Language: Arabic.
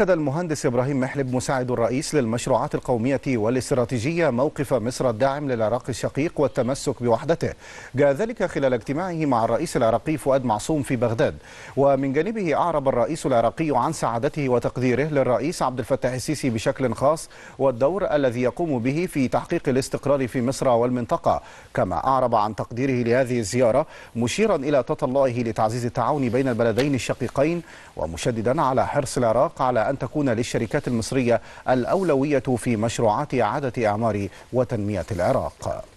أكد المهندس إبراهيم محلب مساعد الرئيس للمشروعات القومية والاستراتيجية موقف مصر الداعم للعراق الشقيق والتمسك بوحدته جاء ذلك خلال اجتماعه مع الرئيس العراقي فؤاد معصوم في بغداد ومن جانبه أعرب الرئيس العراقي عن سعادته وتقديره للرئيس عبد الفتاح السيسي بشكل خاص والدور الذي يقوم به في تحقيق الاستقرار في مصر والمنطقة كما أعرب عن تقديره لهذه الزيارة مشيرا إلى تطلعه لتعزيز التعاون بين البلدين الشقيقين ومشددا على حرص العراق على أن تكون للشركات المصرية الأولوية في مشروعات إعادة إعمار وتنمية العراق